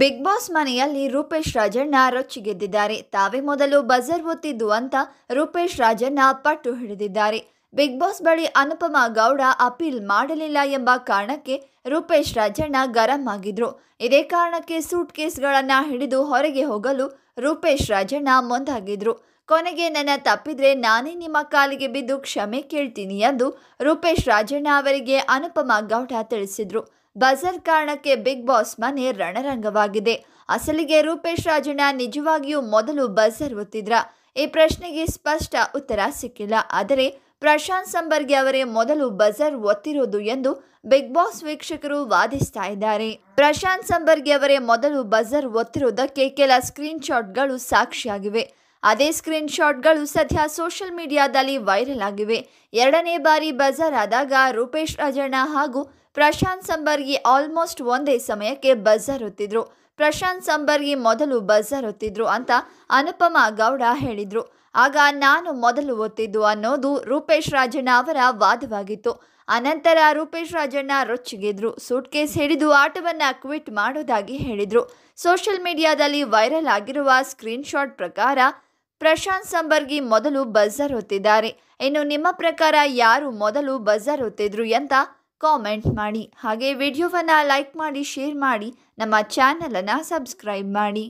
big boss ಮನೆಯಲ್ಲಿ ರೂಪೇಶ್ ರಾಜಣ್ಣ ರೊಚ್ಚಿಗೆದ್ದಿದ್ದಾರೆ ತಾವೇ ಮೊದಲು ಬಜರ್ ಒತ್ತಿದ್ದು ಅಂತ ರೂಪೇಶ್ ರಾಜಣ್ಣ ಪಟ್ಟು ಹಿಡಿದಿದ್ದಾರೆ ಬಿಗ್ ಬಾಸ್ ಬಳಿ ಅನುಪಮ ಗೌಡ ಅಪೀಲ್ ಮಾಡಲಿಲ್ಲ ಎಂಬ ಕಾರಣಕ್ಕೆ ರೂಪೇಶ್ ರಾಜಣ್ಣ ಗರಂ ಆಗಿದ್ರು ಇದೇ ಕಾರಣಕ್ಕೆ ಸೂಟ್ ಕೇಸ್ಗಳನ್ನು ಹಿಡಿದು ಹೊರಗೆ ಹೋಗಲು ರೂಪೇಶ್ ರಾಜಣ್ಣ ಮುಂದಾಗಿದ್ರು ಕೊನೆಗೆ ನನ್ನ ತಪ್ಪಿದ್ರೆ ನಾನೇ ನಿಮ್ಮ ಕಾಲಿಗೆ ಬಿದ್ದು ಕ್ಷಮೆ ಕೇಳ್ತೀನಿ ಎಂದು ರೂಪೇಶ್ ರಾಜಣ್ಣ ಅವರಿಗೆ ಅನುಪಮ ಗೌಡ ತಿಳಿಸಿದ್ರು ಬಜರ್ ಕಾರಣಕ್ಕೆ ಬಿಗ್ ಬಾಸ್ ಮನೆ ರಣರಂಗವಾಗಿದೆ ಅಸಲಿಗೆ ರೂಪೇಶ್ ರಾಜಣ್ಣ ನಿಜವಾಗಿಯೂ ಮೊದಲು ಬಜರ್ ಒತ್ತಿದ್ರ ಈ ಪ್ರಶ್ನೆಗೆ ಸ್ಪಷ್ಟ ಉತ್ತರ ಸಿಕ್ಕಿಲ್ಲ ಆದರೆ ಪ್ರಶಾಂತ್ ಸಂಬರ್ಗಿ ಅವರೇ ಮೊದಲು ಬಜರ್ ಒತ್ತಿರೋದು ಎಂದು ಬಿಗ್ ಬಾಸ್ ವೀಕ್ಷಕರು ವಾದಿಸ್ತಾ ಇದ್ದಾರೆ ಪ್ರಶಾಂತ್ ಸಂಬರ್ಗಿ ಅವರೇ ಮೊದಲು ಬಜರ್ ಒತ್ತಿರೋದಕ್ಕೆ ಕೆಲ ಸ್ಕ್ರೀನ್ಶಾಟ್ಗಳು ಸಾಕ್ಷಿಯಾಗಿವೆ ಅದೇ ಸ್ಕ್ರೀನ್ಶಾಟ್ಗಳು ಸದ್ಯ ಸೋಷಿಯಲ್ ಮೀಡಿಯಾದಲ್ಲಿ ವೈರಲ್ ಆಗಿವೆ ಎರಡನೇ ಬಾರಿ ಬಜಾರ್ ಆದಾಗ ರೂಪೇಶ್ ರಾಜಣ್ಣ ಹಾಗೂ ಪ್ರಶಾಂತ್ ಸಂಬರ್ಗಿ ಆಲ್ಮೋಸ್ಟ್ ಒಂದೇ ಸಮಯಕ್ಕೆ ಬಜಾರ್ ಹೊತ್ತಿದ್ರು ಪ್ರಶಾಂತ್ ಸಂಬರ್ಗಿ ಮೊದಲು ಬಜಾರ್ ಹೊತ್ತಿದ್ರು ಅಂತ ಅನುಪಮ ಗೌಡ ಹೇಳಿದ್ರು ಆಗ ನಾನು ಮೊದಲು ಒತ್ತಿದ್ದು ಅನ್ನೋದು ರೂಪೇಶ್ ರಾಜಣ್ಣ ಅವರ ವಾದವಾಗಿತ್ತು ಅನಂತರ ರೂಪೇಶ್ ರಾಜಣ್ಣ ರೊಚ್ಚಿಗೆದ್ರು ಸೂಟ್ ಕೇಸ್ ಹಿಡಿದು ಆಟವನ್ನು ಕ್ವಿಟ್ ಮಾಡೋದಾಗಿ ಹೇಳಿದರು ಸೋಷಿಯಲ್ ಮೀಡಿಯಾದಲ್ಲಿ ವೈರಲ್ ಆಗಿರುವ ಸ್ಕ್ರೀನ್ಶಾಟ್ ಪ್ರಕಾರ ಪ್ರಶಾಂತ್ ಸಂಬರ್ಗಿ ಮೊದಲು ಬಜರ್ ಹೊತ್ತಿದ್ದಾರೆ ಇನ್ನು ನಿಮ್ಮ ಪ್ರಕಾರ ಯಾರು ಮೊದಲು ಬಜರ್ ಹೊತ್ತಿದ್ರು ಅಂತ ಕಾಮೆಂಟ್ ಮಾಡಿ ಹಾಗೆ ವಿಡಿಯೋವನ್ನು ಲೈಕ್ ಮಾಡಿ ಶೇರ್ ಮಾಡಿ ನಮ್ಮ ಚಾನಲನ್ನು ಸಬ್ಸ್ಕ್ರೈಬ್ ಮಾಡಿ